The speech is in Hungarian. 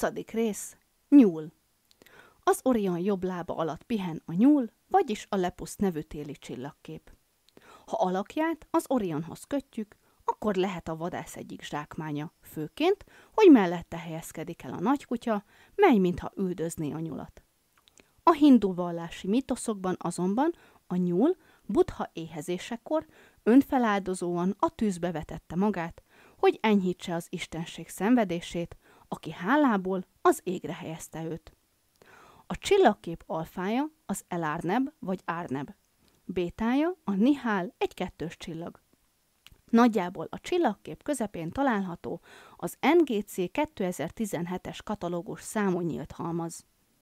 20. rész. Nyúl. Az Orion jobb lába alatt pihen a nyúl, vagyis a Lepusz nevű téli csillagkép. Ha alakját az Orionhoz kötjük, akkor lehet a vadász egyik zsákmánya, főként, hogy mellette helyezkedik el a nagykutya, mely mintha üldözné a nyulat. A hindu vallási mitoszokban azonban a nyúl Buddha éhezésekor önfeláldozóan a tűzbe vetette magát, hogy enyhítse az istenség szenvedését, aki hálából az égre helyezte őt. A csillagkép alfája az Elárneb vagy Árneb, bétája a Nihál egy-kettős csillag. Nagyjából a csillagkép közepén található az NGC 2017-es katalógus számú nyílt halmaz.